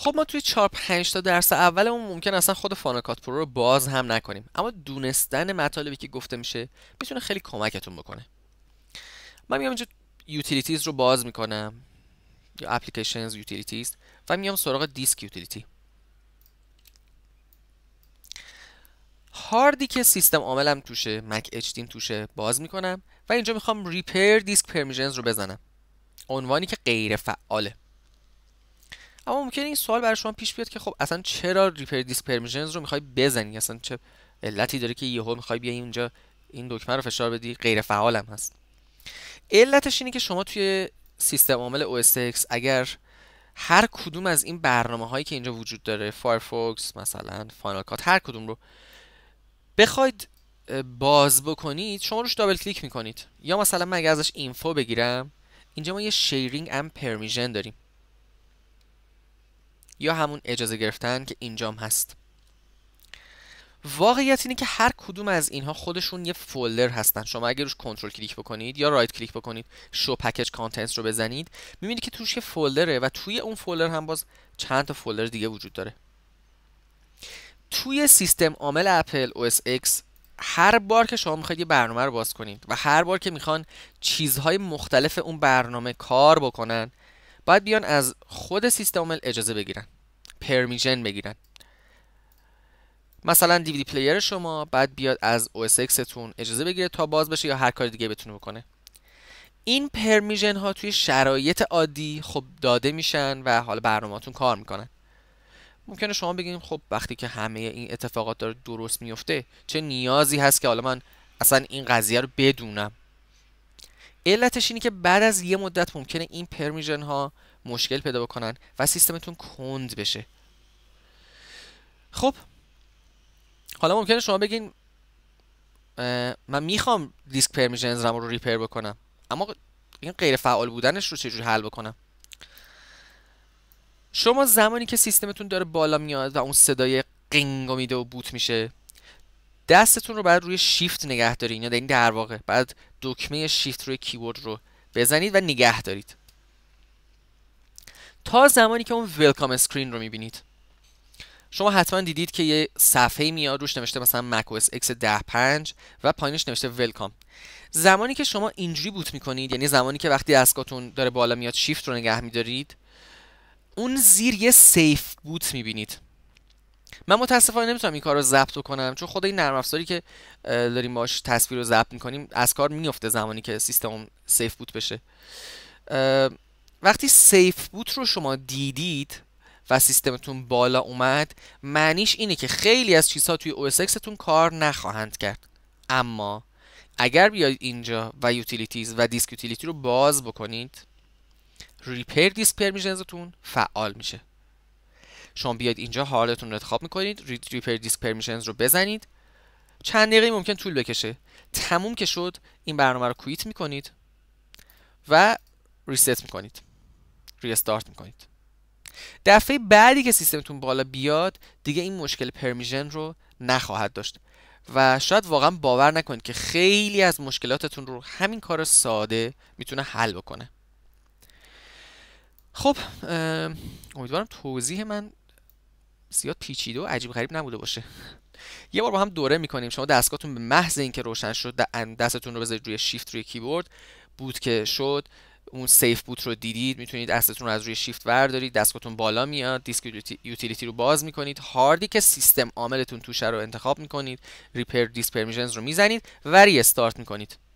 خب ما توی 4 5 تا درس اولمون ممکن اصلا خود فانکات پرو رو باز هم نکنیم اما دونستن مطالبی که گفته میشه میتونه خیلی کمکتون بکنه من میام اینجا یوتیلیتیز رو باز میکنم یا اپلیکیشنز یوتیلیتیز و میام سراغ دیسک یوتیلیتی هاردی که سیستم عاملم توشه مک اچ دیم توشه باز میکنم و اینجا میخوام ریپیر دیسک پرمیشنز رو بزنم عنوانی که غیر فعاله اما ممکن این سوال برای شما پیش بیاد که خب اصلا چرا ریپر دیسپرمیشنز رو میخوای بزنی اصلا چه علتی داره که یهو میخوای بیای اینجا این دکمه رو فشار بدی غیر فعالم هست علتش اینه که شما توی سیستم عامل اس اگر هر کدوم از این برنامه هایی که اینجا وجود داره فایرفوکس مثلا فاینال کات هر کدوم رو بخواید باز بکنید شما روش دابل کلیک میکنید یا مثلا من اگر ازش اینفو بگیرم اینجا ما یه شیرینگ ام پرمیژن داریم یا همون اجازه گرفتن که اینجام هست واقعیت اینه که هر کدوم از اینها خودشون یه فولدر هستن شما اگه روش کنترل کلیک بکنید یا رایت کلیک بکنید شو پکیج کانتنتس رو بزنید میبینید که توش یه فولدره و توی اون فولدر هم باز چند تا فولدر دیگه وجود داره توی سیستم عامل اپل او اس اکس هر بار که شما میخواید یه برنامه رو باز کنید و هر بار که میخوان چیزهای مختلف اون برنامه کار بکنن باید بیان از خود سیستم عامل اجازه بگیرن پرمیژن بگیرن مثلا دیویدی پلیر شما بعد بیاد از OS تون اجازه بگیره تا باز بشه یا هر کار دیگه بتونه بکنه این پرمیژن ها توی شرایط عادی خب داده میشن و حالا هاتون کار میکنن ممکنه شما بگین خب وقتی که همه این اتفاقات داره درست میفته چه نیازی هست که حالا من اصلا این قضیه رو بدونم علتش اینه که بعد از یه مدت ممکنه این پرمیژن ها مشکل پیدا بکنن و سیستمتون کند بشه خب حالا ممکنه شما بگین من میخوام دیسک پرمیژنز رو ریپر بکنم اما این غیر فعال بودنش رو چجور حل بکنم شما زمانی که سیستمتون داره بالا میاد و اون صدای قنگ میده و بوت میشه دستتون رو باید روی شیفت نگه دارین یا در واقع بعد دکمه شیفت روی کیبورد رو بزنید و نگه دارید تا زمانی که اون ویلکام سکرین رو میبینید شما حتما دیدید که یه صفحه میاد روش نوشته مثلا مک اس ایکس 10 5 و پایینش نوشته ویلکام زمانی که شما اینجوری بوت میکنید یعنی زمانی که وقتی دستگاهتون داره بالا میاد شیفت رو نگه میدارید اون زیر یه سیف بوت میبینید من متاسفانه نمیتونم این کار رو ضبط کنم چون خود این نرم افزاری که داریم باش تصویر رو ضبط میکنیم از کار میفته زمانی که سیستم سیف بوت بشه وقتی سیف بوت رو شما دیدید و سیستمتون بالا اومد معنیش اینه که خیلی از چیزها توی OS تون کار نخواهند کرد اما اگر بیاید اینجا و یوتیلیتیز و دیسک یوتیلیتی رو باز بکنید ریپیر دیسک پرمیشنزتون فعال میشه شما بیاید اینجا حالتون رو انتخاب میکنید ریپر دیسک پرمیشنز رو بزنید چند دقیقه ممکن طول بکشه تموم که شد این برنامه رو کویت میکنید و ریست میکنید ریستارت میکنید دفعه بعدی که سیستمتون بالا بیاد دیگه این مشکل پرمیژن رو نخواهد داشت و شاید واقعا باور نکنید که خیلی از مشکلاتتون رو همین کار ساده میتونه حل بکنه خب امیدوارم توضیح من زیاد پیچیده و عجیب غریب نبوده باشه یه بار با هم دوره میکنیم شما دستگاهتون به محض اینکه روشن شد دستتون رو بذارید روی شیفت روی کیبورد بود که شد اون سیف بوت رو دیدید میتونید دستتون رو از روی شیفت وردارید دستگاهتون بالا میاد دیسک یوتیلیتی رو باز میکنید هاردی که سیستم عاملتون توشه رو انتخاب میکنید ریپر دیس پرمیشنز رو میزنید و ری استارت میکنید